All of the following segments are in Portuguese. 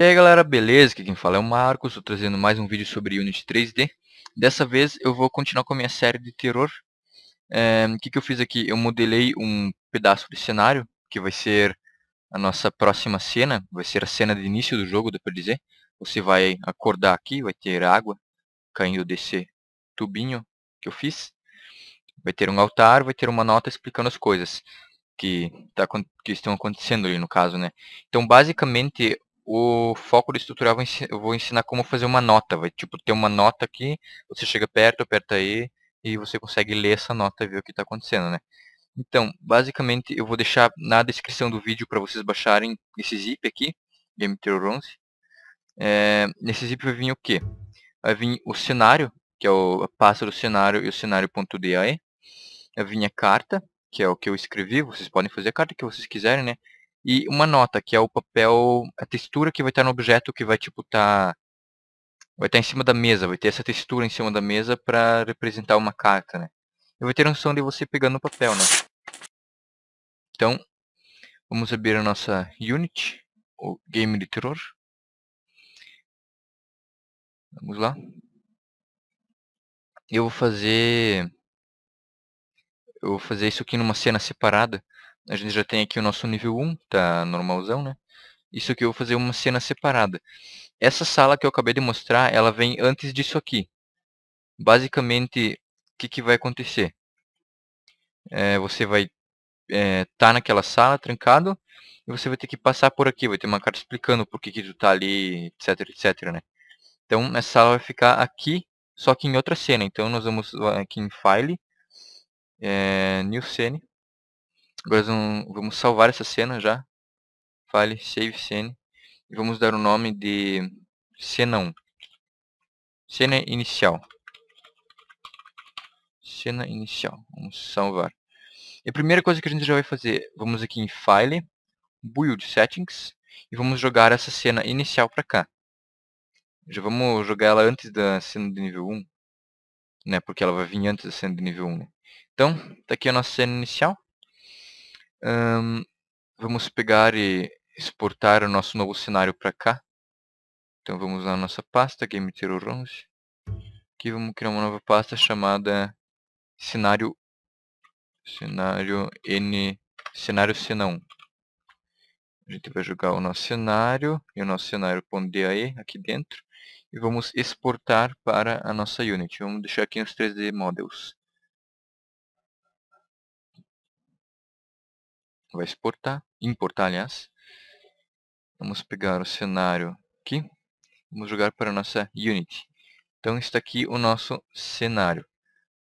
E aí galera, beleza? Aqui quem fala é o Marcos, estou trazendo mais um vídeo sobre Unity 3D. Dessa vez eu vou continuar com a minha série de terror. É, o é, que, que eu fiz aqui? Eu modelei um pedaço de cenário, que vai ser a nossa próxima cena, vai ser a cena de início do jogo, dá para dizer. Você vai acordar aqui, vai ter água caindo desse tubinho que eu fiz. Vai ter um altar, vai ter uma nota explicando as coisas que, tá, que estão acontecendo ali no caso, né? Então basicamente o foco do estrutural eu vou ensinar como fazer uma nota. Vai tipo ter uma nota aqui, você chega perto, aperta aí e você consegue ler essa nota e ver o que está acontecendo, né? Então, basicamente eu vou deixar na descrição do vídeo para vocês baixarem esse zip aqui, Game Theory 11. É, nesse zip vai vir o que? Vai vir o cenário, que é o pássaro cenário e o cenário.dae. Vai vir a carta, que é o que eu escrevi, vocês podem fazer a carta que vocês quiserem, né? e uma nota, que é o papel, a textura que vai estar no objeto que vai tipo estar tá, vai estar em cima da mesa, vai ter essa textura em cima da mesa para representar uma carta, né? E vai ter um som de você pegando o papel, né? Então, vamos abrir a nossa unit, o game de terror. Vamos lá. Eu vou fazer eu vou fazer isso aqui numa cena separada a gente já tem aqui o nosso nível 1, tá normalzão, né? Isso aqui eu vou fazer uma cena separada. Essa sala que eu acabei de mostrar, ela vem antes disso aqui. Basicamente, o que, que vai acontecer? É, você vai estar é, tá naquela sala, trancado, e você vai ter que passar por aqui, vai ter uma carta explicando por que, que tu tá ali, etc, etc, né? Então, essa sala vai ficar aqui, só que em outra cena. Então, nós vamos ah, aqui em File, é, New Scene, Agora vamos, salvar essa cena já. File, save scene. E vamos dar o nome de cena 1. Cena inicial. Cena inicial. Vamos salvar. E a primeira coisa que a gente já vai fazer, vamos aqui em File, Build Settings, e vamos jogar essa cena inicial para cá. Já vamos jogar ela antes da cena de nível 1, né, porque ela vai vir antes da cena de nível 1. Né? Então, tá aqui a nossa cena inicial. Um, vamos pegar e exportar o nosso novo cenário para cá. Então vamos na nossa pasta Game Tiro 11. Aqui vamos criar uma nova pasta chamada cenário cenário n cenário senão. A gente vai jogar o nosso cenário e o nosso cenário.dae aqui dentro e vamos exportar para a nossa unit Vamos deixar aqui nos 3D Models. vai exportar, importar, aliás. Vamos pegar o cenário aqui, vamos jogar para a nossa Unity. Então está aqui o nosso cenário.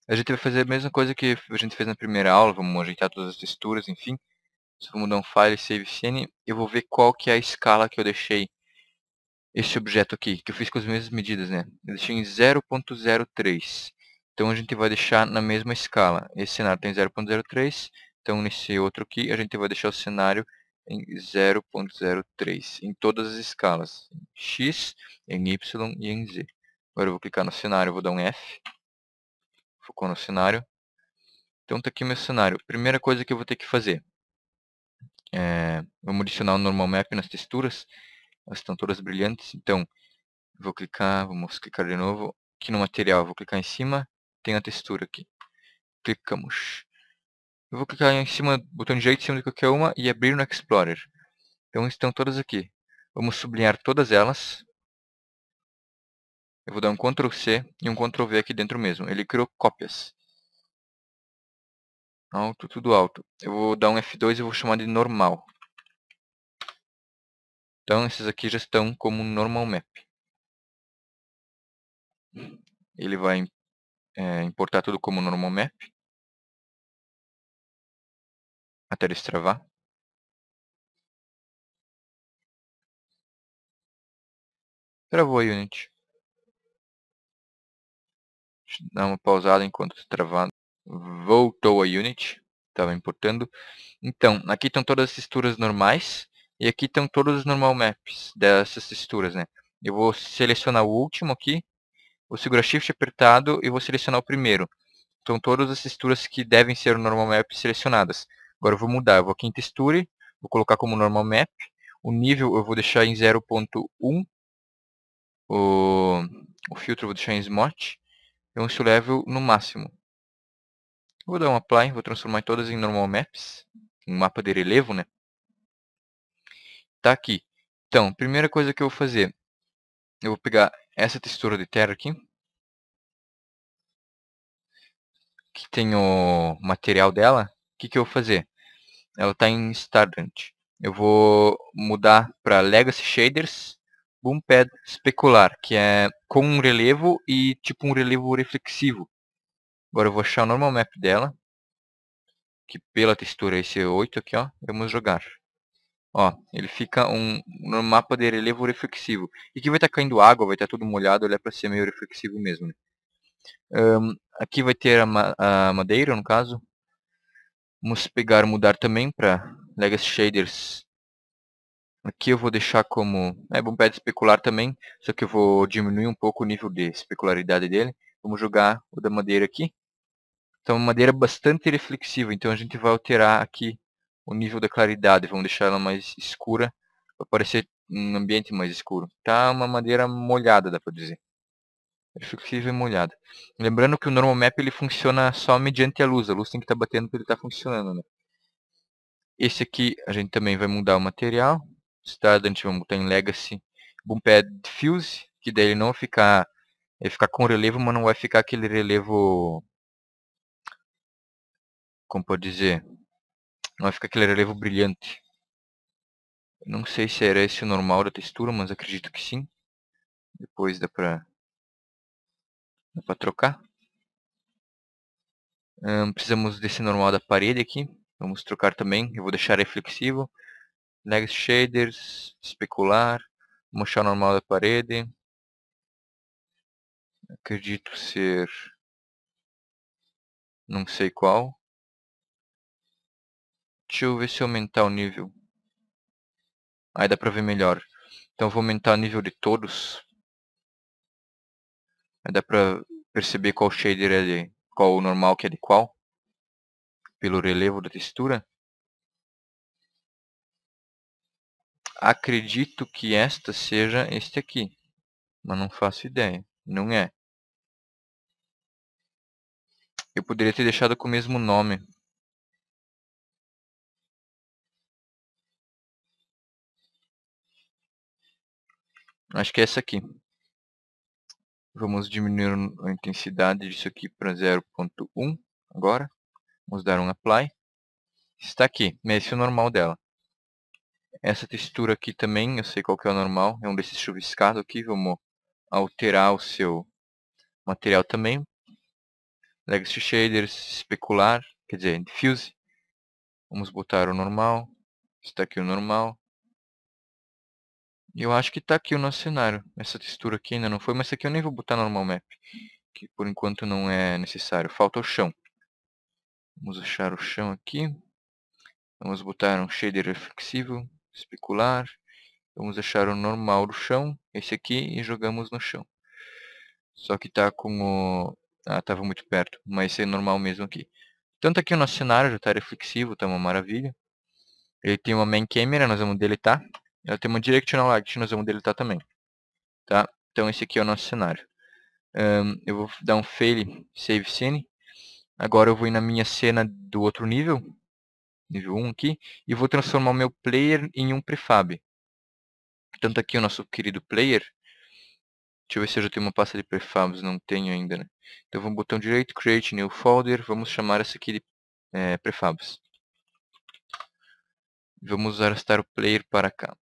A gente vai fazer a mesma coisa que a gente fez na primeira aula, vamos ajeitar todas as texturas, enfim. Só vou mudar um file, save scene, eu vou ver qual que é a escala que eu deixei esse objeto aqui, que eu fiz com as mesmas medidas, né? Eu deixei em 0.03. Então a gente vai deixar na mesma escala. Esse cenário tem 0.03, então, nesse outro aqui, a gente vai deixar o cenário em 0.03, em todas as escalas, em X, em Y e em Z. Agora eu vou clicar no cenário, vou dar um F, focou no cenário. Então está aqui meu cenário. Primeira coisa que eu vou ter que fazer, é, vamos adicionar o normal map nas texturas, elas estão todas brilhantes, então vou clicar, vamos clicar de novo, aqui no material, vou clicar em cima, tem a textura aqui, clicamos. Eu vou clicar em cima, botão direito em cima de qualquer uma e abrir no Explorer. Então estão todas aqui. Vamos sublinhar todas elas. Eu vou dar um Ctrl C e um Ctrl V aqui dentro mesmo. Ele criou cópias. Alto, tudo alto. Eu vou dar um F2 e vou chamar de normal. Então esses aqui já estão como normal map. Ele vai é, importar tudo como normal map. Até ele travar. Travou a Unity. Deixa eu dar uma pausada enquanto está travando. Voltou a Unity. Estava importando. Então, aqui estão todas as texturas normais. E aqui estão todos os normal maps dessas texturas, né? Eu vou selecionar o último aqui. Vou segurar Shift apertado e vou selecionar o primeiro. Estão todas as texturas que devem ser o normal map selecionadas. Agora eu vou mudar, eu vou aqui em texture, vou colocar como normal map. O nível eu vou deixar em 0.1. O, o filtro eu vou deixar em smart. E o level no máximo. Vou dar um apply, vou transformar todas em normal maps. Um mapa de relevo, né? Tá aqui. Então, primeira coisa que eu vou fazer. Eu vou pegar essa textura de terra aqui. Que tem o material dela. O que, que eu vou fazer? ela está em Stardust. Eu vou mudar para Legacy Shaders, Boom Pad Specular, que é com um relevo e tipo um relevo reflexivo. Agora eu vou achar o normal map dela, que pela textura esse 8 é aqui, ó, vamos jogar. Ó, ele fica um, um mapa de relevo reflexivo. E que vai estar tá caindo água, vai estar tá tudo molhado, ele é para ser meio reflexivo mesmo. Né? Um, aqui vai ter a, ma a madeira, no caso, Vamos pegar mudar também para Legacy Shaders. Aqui eu vou deixar como... É bom pé de especular também, só que eu vou diminuir um pouco o nível de especularidade dele. Vamos jogar o da madeira aqui. Então, uma madeira bastante reflexiva, então a gente vai alterar aqui o nível da claridade. Vamos deixar ela mais escura, para parecer um ambiente mais escuro. Tá uma madeira molhada, dá para dizer. Eu e molhada. Lembrando que o normal map ele funciona só mediante a luz. A luz tem que estar tá batendo para ele estar tá funcionando, né? Esse aqui a gente também vai mudar o material. Estado a gente vai botar em Legacy Boompad Fuse, que daí ele não vai ficar, vai ficar com relevo, mas não vai ficar aquele relevo, como pode dizer, não vai ficar aquele relevo brilhante. Não sei se era esse o normal da textura, mas acredito que sim. Depois dá pra Dá para trocar. precisamos desse normal da parede aqui. Vamos trocar também. Eu vou deixar reflexivo. Next Shaders, especular. mostrar o normal da parede. Acredito ser... Não sei qual. Deixa eu ver se eu aumentar o nível. Aí dá pra ver melhor. Então vou aumentar o nível de todos dá pra perceber qual shader é de, qual o normal que é de qual. Pelo relevo da textura. Acredito que esta seja este aqui. Mas não faço ideia. Não é. Eu poderia ter deixado com o mesmo nome. Acho que é essa aqui. Vamos diminuir a intensidade disso aqui para 0.1 agora. Vamos dar um apply. Está aqui, esse é o normal dela. Essa textura aqui também, eu sei qual que é o normal, é um desses chuviscados aqui. Vamos alterar o seu material também. Legacy Shaders, especular, quer dizer, diffuse. Vamos botar o normal. Está aqui o normal. Eu acho que está aqui o nosso cenário. Essa textura aqui ainda não foi, mas essa aqui eu nem vou botar no normal map. Que por enquanto não é necessário. Falta o chão. Vamos achar o chão aqui. Vamos botar um shader reflexivo, especular. Vamos achar o normal do chão, esse aqui, e jogamos no chão. Só que está com o... Ah, estava muito perto, mas é normal mesmo aqui. Tanto aqui o nosso cenário já está reflexivo, está uma maravilha. Ele tem uma main camera, nós vamos deletar. Ela tem uma directional lag nós vamos deletar tá também. Tá? Então esse aqui é o nosso cenário. Um, eu vou dar um fail, save scene. Agora eu vou ir na minha cena do outro nível, nível 1 aqui, e vou transformar o meu player em um prefab. Tanto aqui o nosso querido player. Deixa eu ver se eu já tenho uma pasta de prefabs, não tenho ainda, né? Então vamos botão direito, create new folder, vamos chamar essa aqui de é, prefabs. Vamos arrastar o player para cá.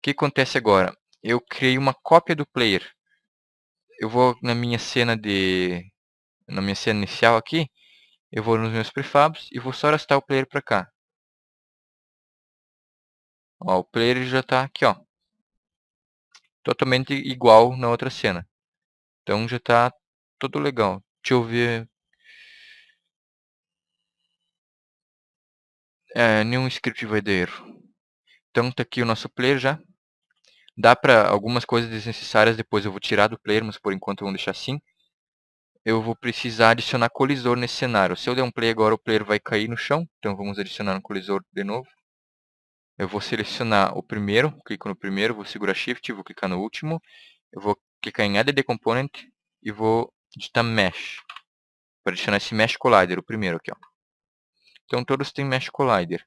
O que acontece agora? Eu criei uma cópia do player. Eu vou na minha cena de... Na minha cena inicial aqui, eu vou nos meus prefabs e vou só arrastar o player para cá. Ó, o player já está aqui, ó. Totalmente igual na outra cena. Então já está todo legal. Deixa eu ver É, nenhum script vai dar erro. Então tá aqui o nosso player já dá para algumas coisas desnecessárias depois eu vou tirar do player, mas por enquanto vamos deixar assim. Eu vou precisar adicionar colisor nesse cenário. Se eu der um play agora, o player vai cair no chão. Então vamos adicionar um colisor de novo. Eu vou selecionar o primeiro, clico no primeiro, vou segurar Shift, vou clicar no último. Eu vou clicar em Add the Component e vou digitar Mesh. Para adicionar esse Mesh Collider, o primeiro aqui. Ó. Então todos têm Mesh Collider.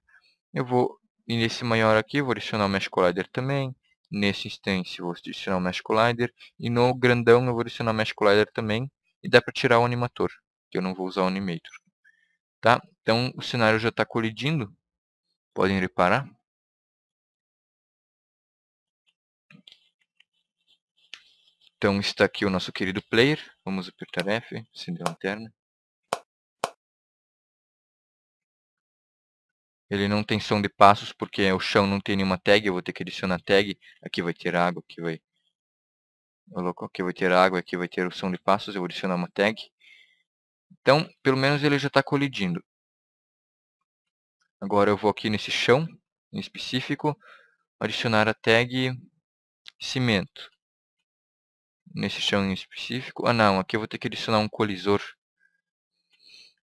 Eu vou, nesse maior aqui, vou adicionar o Mesh Collider também. Nesse instante, vou adicionar o Mesh Collider. E no grandão, eu vou adicionar o Mesh Collider também. E dá para tirar o animator, que eu não vou usar o animator. Tá? Então, o cenário já está colidindo. Podem reparar. Então, está aqui o nosso querido player. Vamos apertar F, acender a lanterna. Ele não tem som de passos porque o chão não tem nenhuma tag, eu vou ter que adicionar tag. Aqui vai ter água, aqui vai... Aqui vai ter água, aqui vai ter o som de passos, eu vou adicionar uma tag. Então, pelo menos ele já está colidindo. Agora eu vou aqui nesse chão, em específico, adicionar a tag cimento. Nesse chão em específico. Ah não, aqui eu vou ter que adicionar um colisor.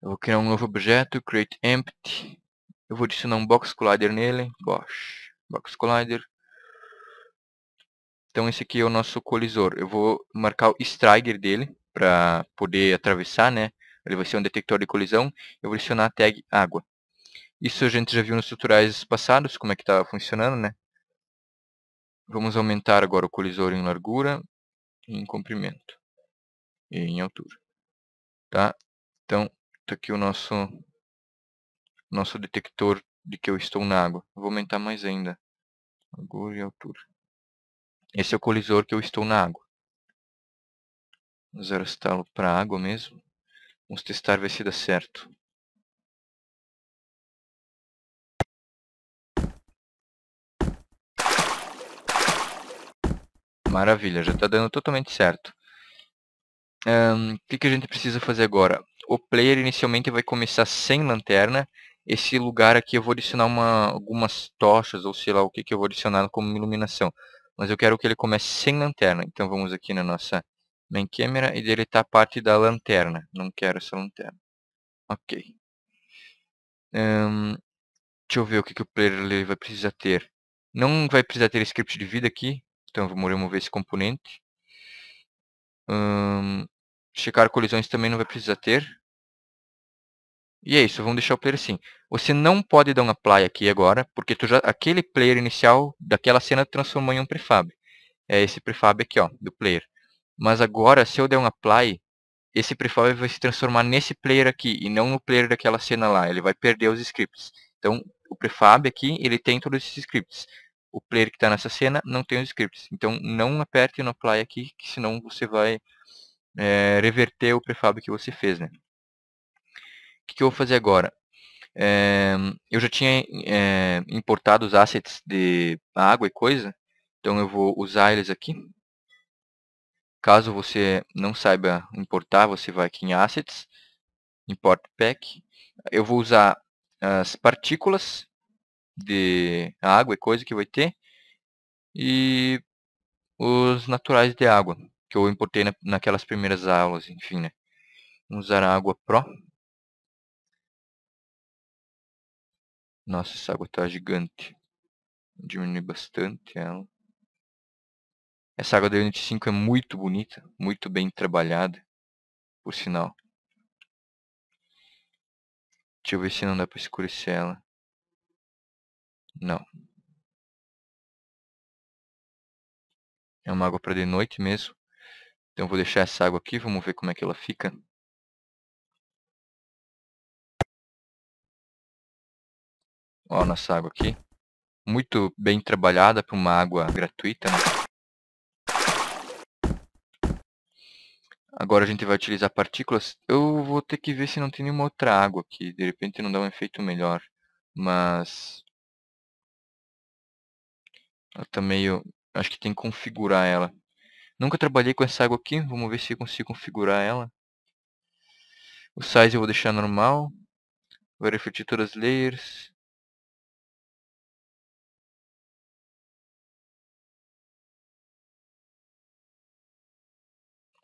Eu vou criar um novo objeto, create empty. Eu vou adicionar um Box Collider nele. Bosch. Box Collider. Então esse aqui é o nosso colisor. Eu vou marcar o Striker dele para poder atravessar, né? Ele vai ser um detector de colisão. Eu vou adicionar a tag água. Isso a gente já viu nos tutoriais passados, como é que estava tá funcionando, né? Vamos aumentar agora o colisor em largura, em comprimento e em altura. Tá? Então, tá aqui o nosso nosso detector de que eu estou na água. vou aumentar mais ainda. Agora e é altura. Esse é o colisor que eu estou na água. Zero estalo para a água mesmo. Vamos testar ver se dá certo. Maravilha, já está dando totalmente certo. O um, que, que a gente precisa fazer agora? O player inicialmente vai começar sem lanterna esse lugar aqui eu vou adicionar uma, algumas tochas, ou sei lá o que, que eu vou adicionar como iluminação. Mas eu quero que ele comece sem lanterna. Então vamos aqui na nossa main câmera e deletar a parte da lanterna. Não quero essa lanterna. Ok. deixa eu ver o que, que o player vai precisar ter. Não vai precisar ter script de vida aqui. Então vamos remover esse componente. checar colisões também não vai precisar ter. E é isso, vamos deixar o player sim. Você não pode dar um apply aqui agora, porque tu já, aquele player inicial daquela cena transformou em um prefab. É esse prefab aqui, ó, do player. Mas agora, se eu der um apply, esse prefab vai se transformar nesse player aqui, e não no player daquela cena lá. Ele vai perder os scripts. Então, o prefab aqui, ele tem todos esses scripts. O player que está nessa cena não tem os scripts. Então, não aperte no apply aqui, que senão você vai é, reverter o prefab que você fez, né? que, que eu vou fazer agora? É, eu já tinha é, importado os assets de água e coisa, então eu vou usar eles aqui. Caso você não saiba importar, você vai aqui em Assets, Import Pack. Eu vou usar as partículas de água e coisa que vai ter e os naturais de água que eu importei na, naquelas primeiras aulas, enfim, né? Vamos usar a água Pro Nossa, essa água tá gigante. Diminui bastante ela. Essa água da Unity 5 é muito bonita, muito bem trabalhada, por sinal. Deixa eu ver se não dá para escurecer ela. Não. É uma água para de noite mesmo. Então vou deixar essa água aqui, vamos ver como é que ela fica. Ó, nossa água aqui. Muito bem trabalhada para uma água gratuita. Né? Agora a gente vai utilizar partículas. Eu vou ter que ver se não tem nenhuma outra água aqui. De repente não dá um efeito melhor. Mas... Ela tá meio... Acho que tem que configurar ela. Nunca trabalhei com essa água aqui. Vamos ver se consigo configurar ela. O size eu vou deixar normal. vou refletir todas as layers.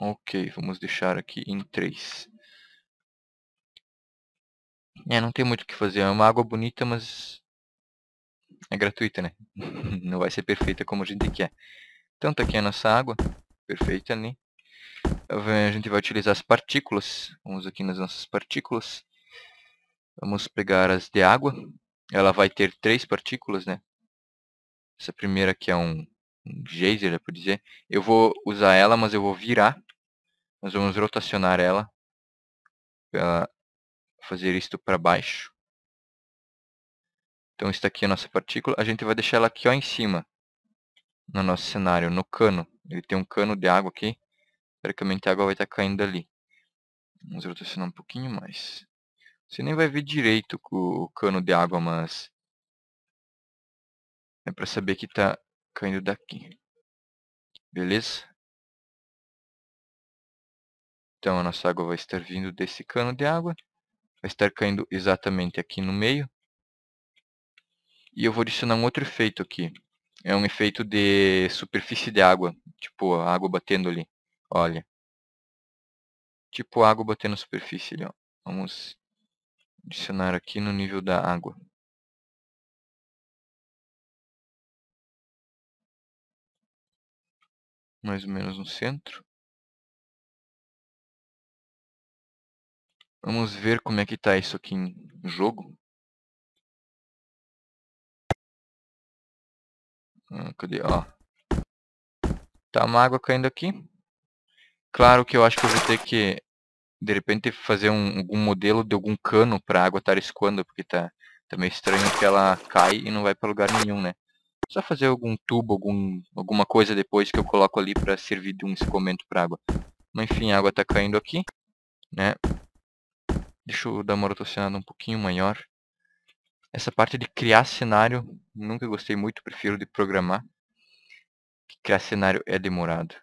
Ok, vamos deixar aqui em 3. É, não tem muito o que fazer. É uma água bonita, mas é gratuita, né? não vai ser perfeita como a gente quer. Então tá aqui a nossa água, perfeita ali. A gente vai utilizar as partículas. Vamos aqui nas nossas partículas. Vamos pegar as de água. Ela vai ter três partículas, né? Essa primeira aqui é um, um geyser, é por dizer. Eu vou usar ela, mas eu vou virar nós vamos rotacionar ela para fazer isto para baixo. Então está aqui a nossa partícula. A gente vai deixar ela aqui ó, em cima no nosso cenário, no cano. Ele tem um cano de água aqui. Praticamente a água vai estar caindo ali. Vamos rotacionar um pouquinho mais. Você nem vai ver direito o cano de água, mas é para saber que está caindo daqui. Beleza? Então a nossa água vai estar vindo desse cano de água, vai estar caindo exatamente aqui no meio. E eu vou adicionar um outro efeito aqui. É um efeito de superfície de água, tipo a água batendo ali, olha. Tipo água batendo na superfície ali, ó. Vamos adicionar aqui no nível da água. Mais ou menos no centro. Vamos ver como é que está isso aqui em jogo. Ah, cadê? Ó. Tá uma água caindo aqui. Claro que eu acho que eu vou ter que, de repente, fazer um, algum modelo de algum cano para a água estar tá escoando, porque tá, tá meio estranho que ela cai e não vai para lugar nenhum, né? Só fazer algum tubo, algum, alguma coisa depois que eu coloco ali para servir de um escoamento para água. Mas enfim, a água tá caindo aqui, né? Deixa eu dar uma rotacionada um pouquinho maior. Essa parte de criar cenário, nunca gostei muito, prefiro de programar. Criar cenário é demorado.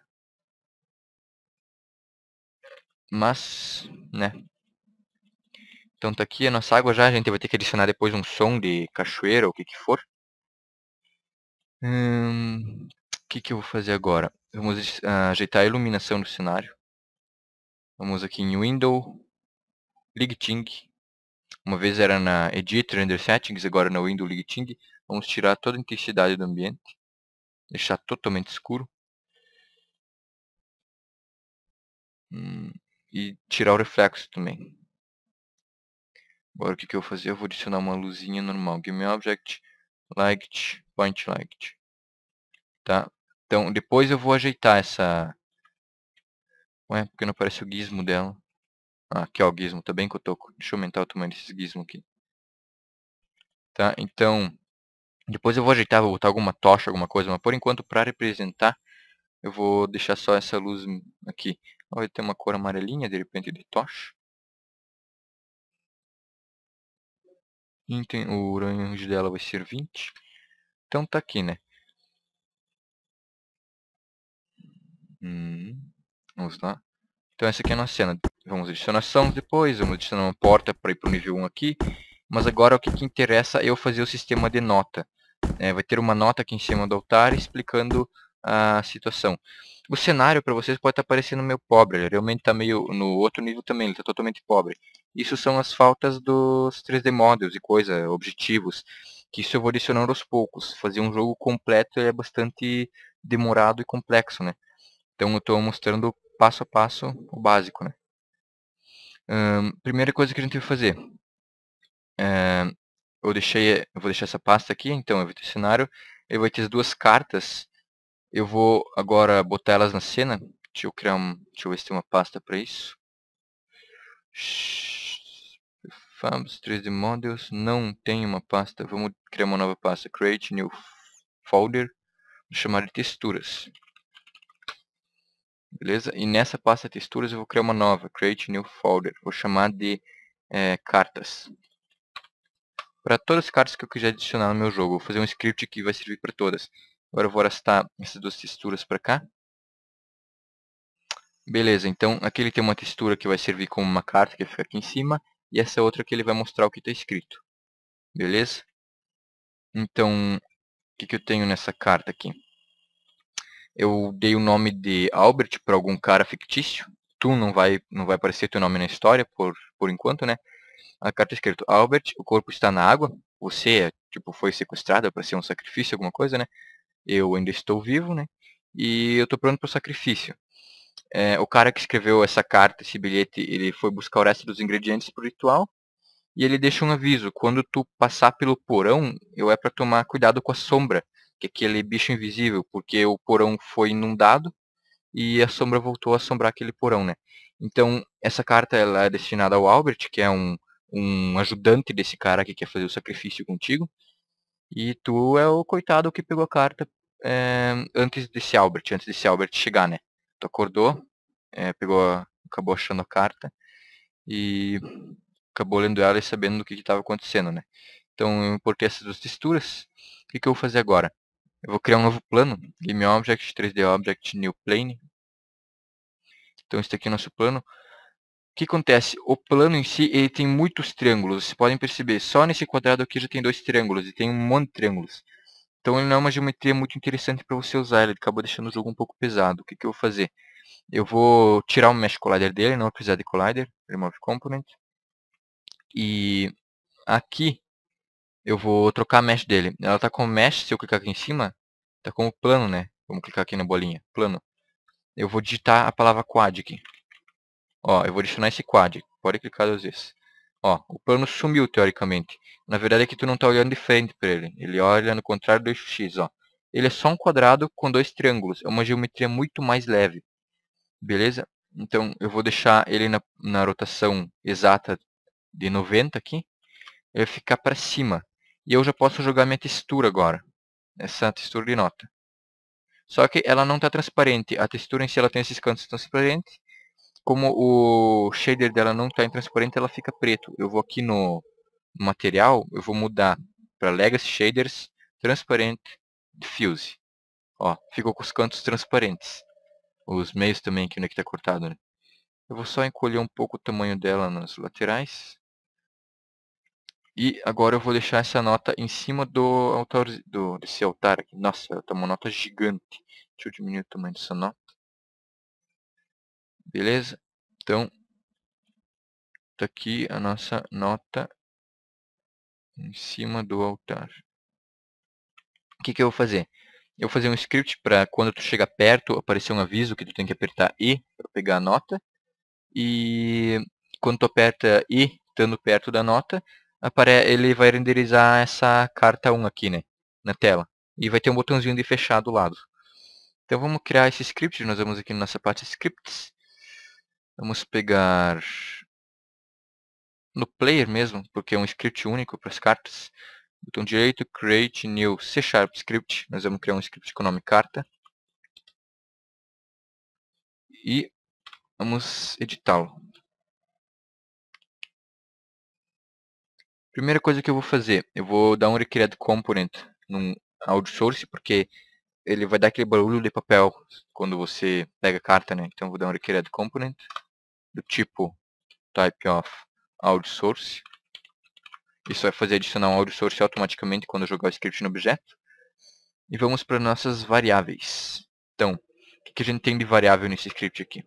Mas, né. Então tá aqui a nossa água já, a gente vai ter que adicionar depois um som de cachoeira ou o que que for. Hum, o que que eu vou fazer agora? Vamos ajeitar a iluminação do cenário. Vamos aqui em Window, LigTing. Uma vez era na Edit Render Settings, agora na Window LigTing. Vamos tirar toda a intensidade do ambiente. Deixar totalmente escuro. Hum, e tirar o reflexo também. Agora o que, que eu vou fazer? Eu vou adicionar uma luzinha normal. GameObject, Light, Point Light. Tá? Então depois eu vou ajeitar essa... Ué, porque não aparece o gizmo dela. Aqui, ah, ó, é o gizmo, tá bem que eu tô... Deixa eu aumentar o tamanho desse gizmo aqui. Tá, então... Depois eu vou ajeitar, vou botar alguma tocha, alguma coisa, mas por enquanto, para representar, eu vou deixar só essa luz aqui. vai ter uma cor amarelinha, de repente, de tocha. O range dela vai ser 20. Então tá aqui, né? Hum, vamos lá. Então essa aqui é a nossa cena. Vamos adicionar ação depois, vamos adicionar uma porta para ir para o nível 1 aqui. Mas agora o que, que interessa é eu fazer o sistema de nota. É, vai ter uma nota aqui em cima do altar explicando a situação. O cenário para vocês pode estar tá parecendo meio pobre, ele realmente está meio no outro nível também, ele está totalmente pobre. Isso são as faltas dos 3D models e coisa, objetivos, que isso eu vou adicionando aos poucos. Fazer um jogo completo é bastante demorado e complexo, né? Então eu estou mostrando passo a passo o básico. Né? Um, primeira coisa que a gente vai fazer. Um, eh, eu, deixei, eu vou deixar essa pasta aqui, então eu vou ter cenário. Eu vou ter as duas cartas. Eu vou agora botar elas na cena. Deixa eu criar um, deixa eu ver se tem uma pasta para isso. Fabs 3D Models. Não tem uma pasta. Vamos criar uma nova pasta. Create New Folder. Vou chamar de texturas. Beleza? E nessa pasta texturas eu vou criar uma nova, create new folder. Vou chamar de é, cartas. Para todas as cartas que eu quiser adicionar no meu jogo, vou fazer um script que vai servir para todas. Agora eu vou arrastar essas duas texturas para cá. Beleza, então aqui ele tem uma textura que vai servir como uma carta, que fica aqui em cima. E essa outra que ele vai mostrar o que está escrito. Beleza? Então, o que, que eu tenho nessa carta aqui? eu dei o nome de Albert para algum cara fictício. Tu não vai, não vai aparecer teu nome na história por, por enquanto, né? A carta é escrita Albert, o corpo está na água. Você é, tipo foi sequestrada para ser um sacrifício, alguma coisa, né? Eu ainda estou vivo, né? E eu estou pronto para o sacrifício. É, o cara que escreveu essa carta, esse bilhete, ele foi buscar o resto dos ingredientes para o ritual. E ele deixa um aviso: quando tu passar pelo porão, eu é para tomar cuidado com a sombra que aquele bicho invisível, porque o porão foi inundado e a sombra voltou a assombrar aquele porão, né? Então, essa carta ela é destinada ao Albert, que é um, um ajudante desse cara que quer fazer o sacrifício contigo. E tu é o coitado que pegou a carta é, antes desse Albert, antes desse Albert chegar, né? Tu acordou, é, pegou, a, acabou achando a carta e acabou lendo ela e sabendo do que estava acontecendo, né? Então eu importei essas duas texturas. O que, que eu vou fazer agora? Eu vou criar um novo plano, Game Object, 3D Object, New Plane. Então este aqui é o nosso plano. O que acontece? O plano em si ele tem muitos triângulos. Vocês podem perceber, só nesse quadrado aqui já tem dois triângulos e tem um monte de triângulos. Então ele não é uma geometria muito interessante para você usar, ele acabou deixando o jogo um pouco pesado. O que, que eu vou fazer? Eu vou tirar o Mesh Collider dele, não precisar de Collider, Remove Component. E aqui eu vou trocar a mesh dele. Ela tá com mesh, se eu clicar aqui em cima, tá como plano, né? Vamos clicar aqui na bolinha, plano. Eu vou digitar a palavra quad aqui. Ó, eu vou adicionar esse quad. Pode clicar duas vezes. Ó, o plano sumiu, teoricamente. Na verdade é que tu não tá olhando de frente para ele. Ele olha no contrário do eixo X, ó. Ele é só um quadrado com dois triângulos. É uma geometria muito mais leve. Beleza? Então, eu vou deixar ele na, na rotação exata de 90 aqui. Ele vai ficar para cima. E eu já posso jogar minha textura agora. Essa textura de nota. Só que ela não está transparente. A textura em si ela tem esses cantos transparentes. Como o shader dela não está em transparente, ela fica preto. Eu vou aqui no material, eu vou mudar para Legacy Shaders Transparent Diffuse. Ó, ficou com os cantos transparentes. Os meios também, que não é que está cortado, né? Eu vou só encolher um pouco o tamanho dela nas laterais. E agora eu vou deixar essa nota em cima do, altar, do desse altar aqui. Nossa, ela tá uma nota gigante. Deixa eu diminuir o tamanho dessa nota. Beleza? Então, tá aqui a nossa nota em cima do altar. O que, que eu vou fazer? Eu vou fazer um script para quando tu chegar perto aparecer um aviso que tu tem que apertar E para pegar a nota. E quando tu aperta E, estando perto da nota, apare... ele vai renderizar essa carta 1 aqui, né? Na tela. E vai ter um botãozinho de fechar do lado. Então vamos criar esse script. Nós vamos aqui na nossa parte scripts. Vamos pegar no player mesmo, porque é um script único para as cartas. Botão direito, create new C Sharp script. Nós vamos criar um script com nome carta. E vamos editá-lo. Primeira coisa que eu vou fazer, eu vou dar um required component num audio source, porque ele vai dar aquele barulho de papel quando você pega a carta, né? Então eu vou dar um required component do tipo type of audio source. Isso vai fazer adicionar um audio source automaticamente quando eu jogar o script no objeto. E vamos para nossas variáveis. Então, o que a gente tem de variável nesse script aqui?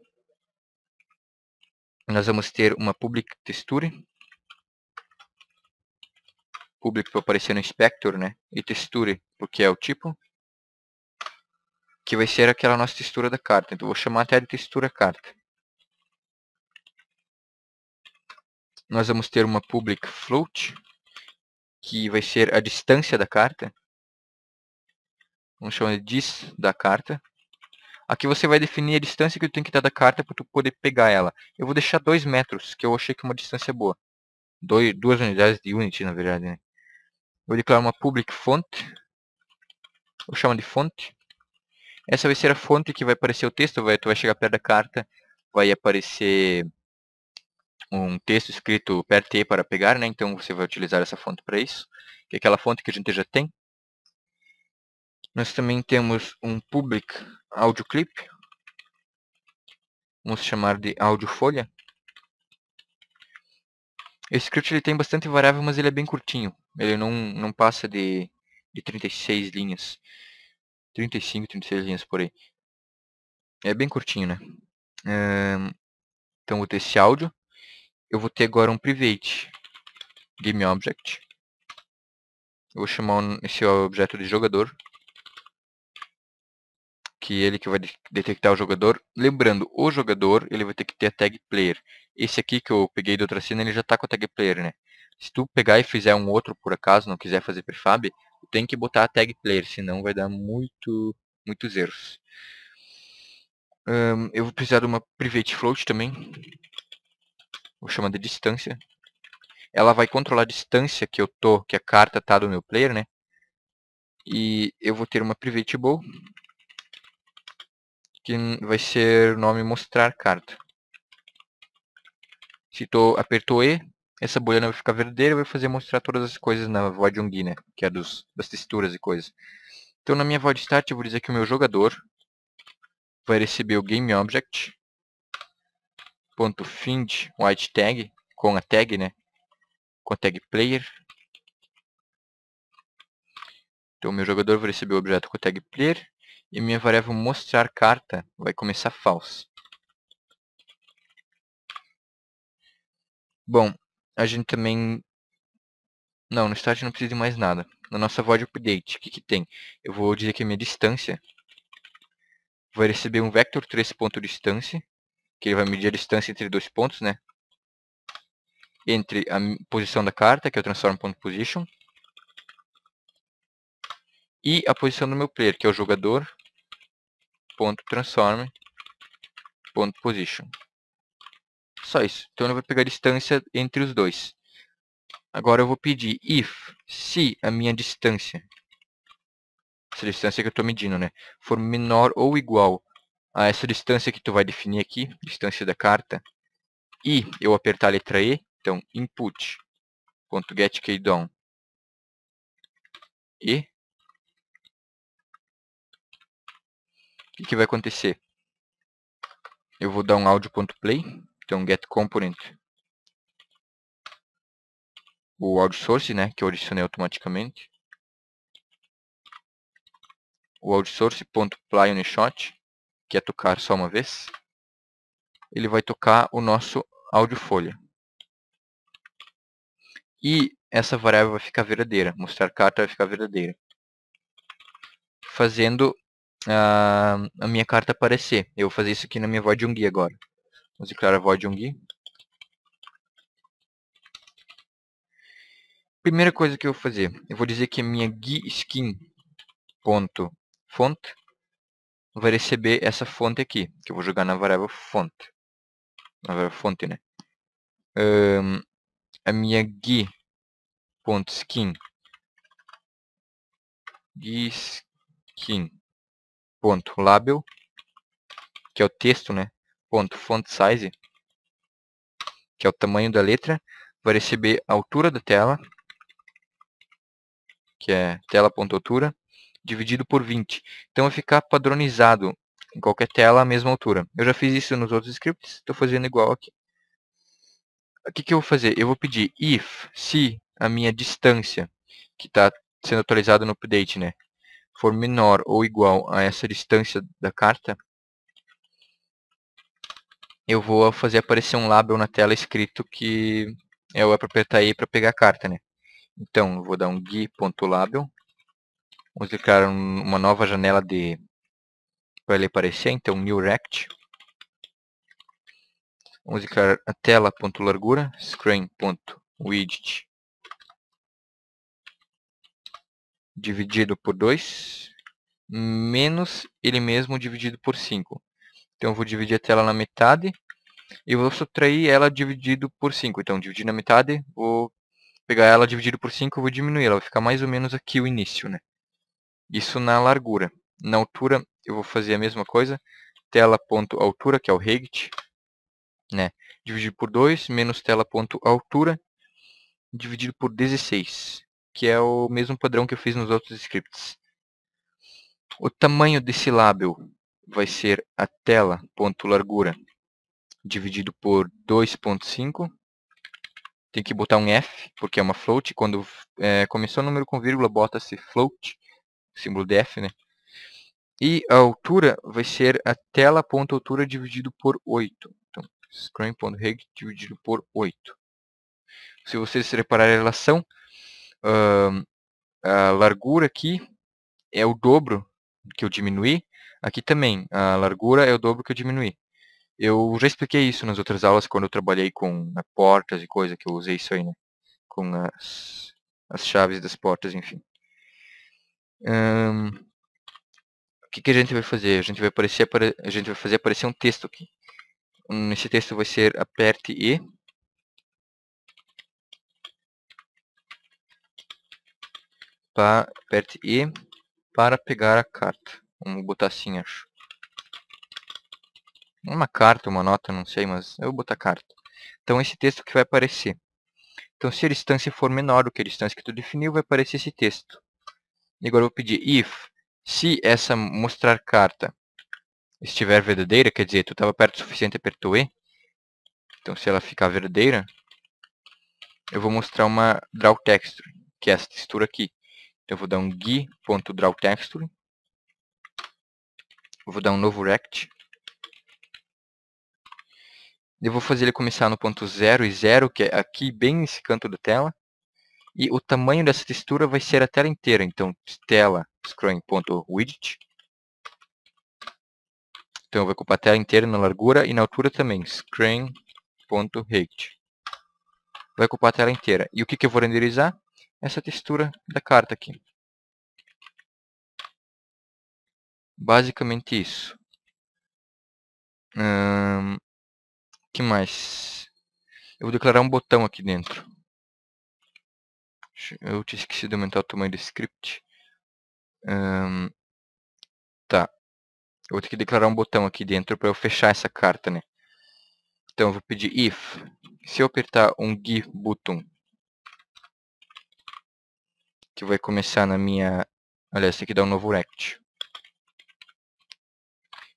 Nós vamos ter uma public texture, público para aparecer no inspector, né? E texture, porque é o tipo. Que vai ser aquela nossa textura da carta. Então vou chamar até de textura carta. Nós vamos ter uma public float, que vai ser a distância da carta. Vamos chamar de dis da carta. Aqui você vai definir a distância que tu tem que dar da carta para tu poder pegar ela. Eu vou deixar 2 metros, que eu achei que é uma distância é boa. Doi, duas unidades de unit, na verdade, né? vou declarar uma public font, vou chamar de fonte. Essa vai ser a fonte que vai aparecer o texto, vai, tu vai chegar perto da carta, vai aparecer um texto escrito e para pegar, né? então você vai utilizar essa fonte para isso, que é aquela fonte que a gente já tem. Nós também temos um public audio clip, vamos chamar de áudio folha. Esse script ele tem bastante variável, mas ele é bem curtinho. Ele não, não passa de, de 36 linhas. 35, 36 linhas por aí. É bem curtinho, né? Então vou ter esse áudio. Eu vou ter agora um private GameObject. Eu vou chamar esse objeto de jogador. Que é ele que vai detectar o jogador. Lembrando, o jogador ele vai ter que ter a tag player esse aqui que eu peguei do outra cena, ele já está com a tag player, né? Se tu pegar e fizer um outro por acaso, não quiser fazer prefab, tu tem que botar a tag player, senão vai dar muito, muitos erros. Um, eu vou precisar de uma private float também. Vou chamar de distância. Ela vai controlar a distância que eu tô, que a carta tá do meu player, né? E eu vou ter uma private bow. que vai ser o nome mostrar carta citou, apertou E, essa não vai ficar verdadeira e vai fazer mostrar todas as coisas na void ung, né? Que é dos, das texturas e coisas. Então na minha void start eu vou dizer que o meu jogador vai receber o GameObject.find ponto find white tag com a tag, né? Com a tag player. Então meu jogador vai receber o objeto com a tag player e minha variável mostrar carta vai começar false. Bom, a gente também... Não, no start não precisa de mais nada. Na nossa void update, o que, que tem? Eu vou dizer que a minha distância vai receber um vector 3 ponto distância, que ele vai medir a distância entre dois pontos, né? Entre a posição da carta, que é o transform.position, e a posição do meu player, que é o jogador.transform.position. Só isso. Então ele vai pegar a distância entre os dois. Agora eu vou pedir if, se a minha distância, essa distância que eu estou medindo, né, for menor ou igual a essa distância que tu vai definir aqui, distância da carta, e eu apertar a letra E, então input ponto get key down e o que, que vai acontecer? Eu vou dar um áudio.play então, get component. O audio source, né, que eu adicionei automaticamente. O audio que é tocar só uma vez. Ele vai tocar o nosso áudio folha. E essa variável vai ficar verdadeira. Mostrar carta vai ficar verdadeira. Fazendo uh, a minha carta aparecer. Eu vou fazer isso aqui na minha void um guia agora. Vamos declarar void Yonggi. Primeira coisa que eu vou fazer, eu vou dizer que a minha gui skinfont ponto font vai receber essa fonte aqui, que eu vou jogar na variável font. Na variável fonte, né? Um, a minha gui.skin ponto skin gui ponto label que é o texto, né? ponto font size, que é o tamanho da letra, vai receber a altura da tela, que é tela.altura, dividido por 20. Então vai ficar padronizado em qualquer tela a mesma altura. Eu já fiz isso nos outros scripts, estou fazendo igual aqui. O que, que, eu vou fazer? Eu vou pedir if, se a minha distância, que está sendo atualizada no update, né, for menor ou igual a essa distância da carta, eu vou fazer aparecer um label na tela escrito que é o proprietário para pegar a carta, né? Então, eu vou dar um gui.label. Vamos clicar uma nova janela de para ele aparecer, então new rect. Vamos clicar a tela.largura, screen.widget dividido por 2 menos ele mesmo dividido por 5. Então, eu vou dividir a tela na metade e vou subtrair ela dividido por 5. Então, dividir na metade, vou pegar ela dividido por 5, vou diminuir ela, vai ficar mais ou menos aqui o início, né? Isso na largura. Na altura, eu vou fazer a mesma coisa, tela.altura, que é o regt, né? Dividido por 2, menos tela.altura, dividido por 16, que é o mesmo padrão que eu fiz nos outros scripts. O tamanho desse label, vai ser a tela ponto largura dividido por 2.5. Tem que botar um F, porque é uma float. Quando é, começou o número com vírgula, bota-se float, símbolo de F, né? E a altura vai ser a tela ponto altura dividido por 8. Então, screen.reg dividido por 8. Se vocês repararem a relação, a largura aqui é o dobro que eu diminuí Aqui também, a largura é o dobro que eu diminuí. Eu já expliquei isso nas outras aulas quando eu trabalhei com né, portas e coisa, que eu usei isso aí, né? Com as, as chaves das portas, enfim. o que, que a gente vai fazer? A gente vai, aparecer, a gente vai fazer aparecer um texto aqui. Nesse hum, texto vai ser aperte E. Pa, aperte E para pegar a carta. Vamos botar assim, acho. Uma carta, uma nota, não sei, mas eu vou botar carta. Então esse texto que vai aparecer. Então se a distância for menor do que a distância que tu definiu, vai aparecer esse texto. E agora eu vou pedir if, se essa mostrar carta estiver verdadeira, quer dizer, tu estava perto o suficiente, apertou E. Então se ela ficar verdadeira, eu vou mostrar uma draw texture, que é essa textura aqui. Então eu vou dar um gui.drawTexture eu vou dar um novo rect. Eu vou fazer ele começar no ponto 0 e 0, que é aqui bem nesse canto da tela. E o tamanho dessa textura vai ser a tela inteira. Então, tela, scrolling.widget. Então, vai ocupar a tela inteira na largura e na altura também. Screen.height. Vai ocupar a tela inteira. E o que, que eu vou renderizar? Essa textura da carta aqui. Basicamente isso. que mais? Eu vou declarar um botão aqui dentro. Eu tinha esquecido de aumentar o tamanho do script. tá. Eu vou ter que declarar um botão aqui dentro para eu fechar essa carta, né? Então eu vou pedir if. Se eu apertar um gui button, que vai começar na minha... Aliás, tem que dar um novo rect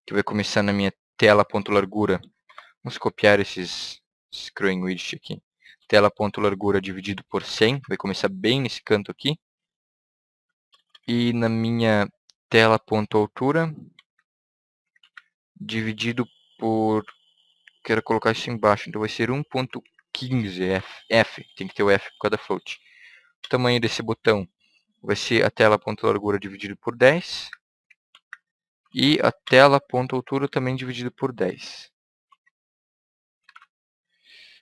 que vai começar na minha tela ponto largura. Vamos copiar esses, screen widget aqui. Tela ponto largura dividido por 100, vai começar bem nesse canto aqui. E na minha tela ponto altura dividido por quero colocar isso embaixo, então vai ser 1.15 F, F, tem que ter o F por cada float. O tamanho desse botão vai ser a tela ponto largura dividido por 10 e a tela ponto altura também dividido por 10.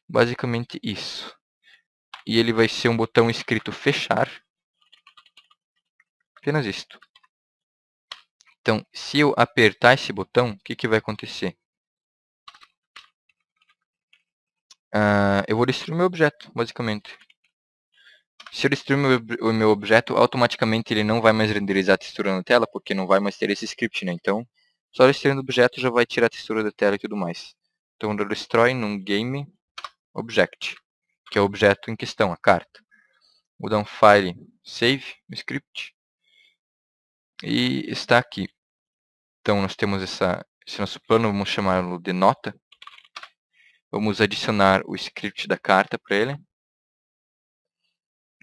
Basicamente isso. E ele vai ser um botão escrito fechar. Apenas isto. Então, se eu apertar esse botão, o que, que vai acontecer? Uh, eu vou destruir meu objeto, basicamente. Se eu destruir meu, o meu objeto, automaticamente ele não vai mais renderizar a textura na tela, porque não vai mais ter esse script, né? Então, só destruindo o objeto já vai tirar a textura da tela e tudo mais. Então, eu destroy num game object, que é o objeto em questão, a carta. Vou dar um file save, script, e está aqui. Então, nós temos essa, esse nosso plano, vamos chamá-lo de nota. Vamos adicionar o script da carta para ele.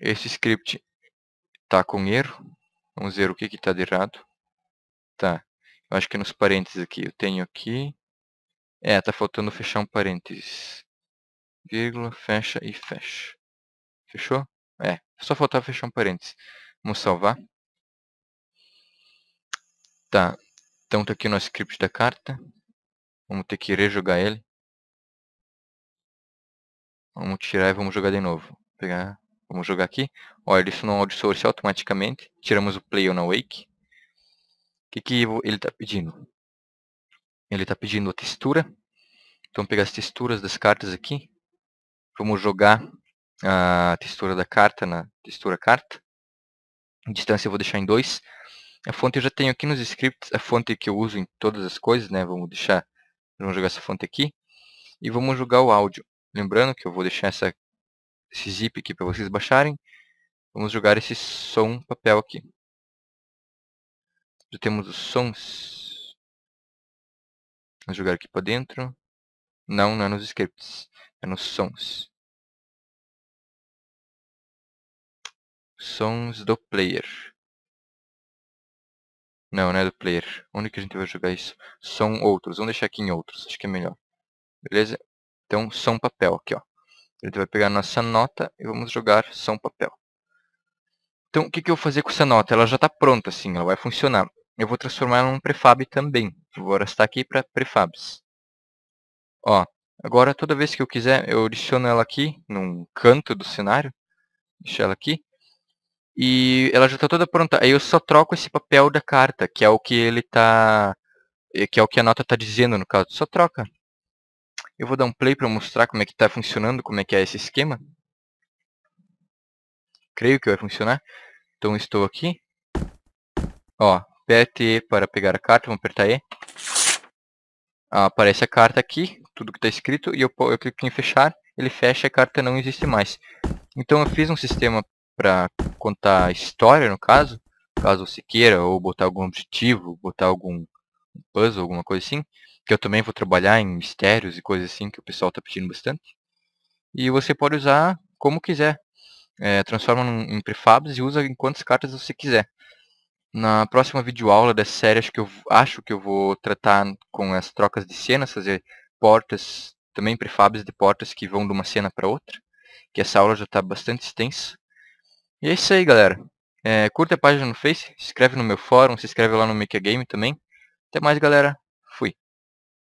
Esse script tá com erro. Vamos ver o que está de errado. Tá. Eu acho que nos parênteses aqui. Eu tenho aqui. É, tá faltando fechar um parênteses. Vírgula, fecha e fecha. Fechou? É. Só faltava fechar um parênteses. Vamos salvar. Tá. Então tá aqui o nosso script da carta. Vamos ter que rejogar ele. Vamos tirar e vamos jogar de novo. Pegar Vamos jogar aqui. Ó, ele acionou o Audisource automaticamente. Tiramos o Play on Awake. O que, que ele está pedindo? Ele está pedindo a textura. Então, vamos pegar as texturas das cartas aqui. Vamos jogar a textura da carta na textura carta. A distância eu vou deixar em 2. A fonte eu já tenho aqui nos scripts, a fonte que eu uso em todas as coisas, né? Vamos deixar, vamos jogar essa fonte aqui. E vamos jogar o áudio. Lembrando que eu vou deixar essa esse zip aqui para vocês baixarem. Vamos jogar esse som papel aqui. Já temos os sons. Vamos jogar aqui para dentro. Não, não é nos scripts, é nos sons. Sons do player. Não, não é do player. Onde que a gente vai jogar isso? São outros. Vamos deixar aqui em outros. Acho que é melhor. Beleza? Então, som papel aqui, ó. Ele vai pegar nossa nota e vamos jogar só um papel. Então, o que, que eu vou fazer com essa nota? Ela já está pronta, assim, ela vai funcionar. Eu vou transformar ela um prefab também. Vou arrastar aqui para prefabs. Ó, agora, toda vez que eu quiser, eu adiciono ela aqui, num canto do cenário. Deixa ela aqui. E ela já está toda pronta. Aí eu só troco esse papel da carta, que é o que ele tá... Eh, que é o que a nota está dizendo, no caso. Só troca. Eu vou dar um play para mostrar como é que está funcionando, como é que é esse esquema. Creio que vai funcionar. Então estou aqui. Ó, aperte E para pegar a carta, vamos apertar E. Ah, aparece a carta aqui, tudo que está escrito, e eu, eu clico em fechar, ele fecha e a carta não existe mais. Então eu fiz um sistema para contar história, no caso, caso você queira, ou botar algum objetivo, botar algum puzzle, alguma coisa assim que eu também vou trabalhar em mistérios e coisas assim que o pessoal está pedindo bastante. E você pode usar como quiser. É, transforma em prefabs e usa em quantas cartas você quiser. Na próxima videoaula dessa série, acho que eu, acho que eu vou tratar com as trocas de cenas, fazer portas, também prefabs de portas que vão de uma cena para outra. Que essa aula já está bastante extensa. E é isso aí, galera. É, curta a página no Face, se inscreve no meu fórum, se inscreve lá no Make a Game também. Até mais, galera. Fui.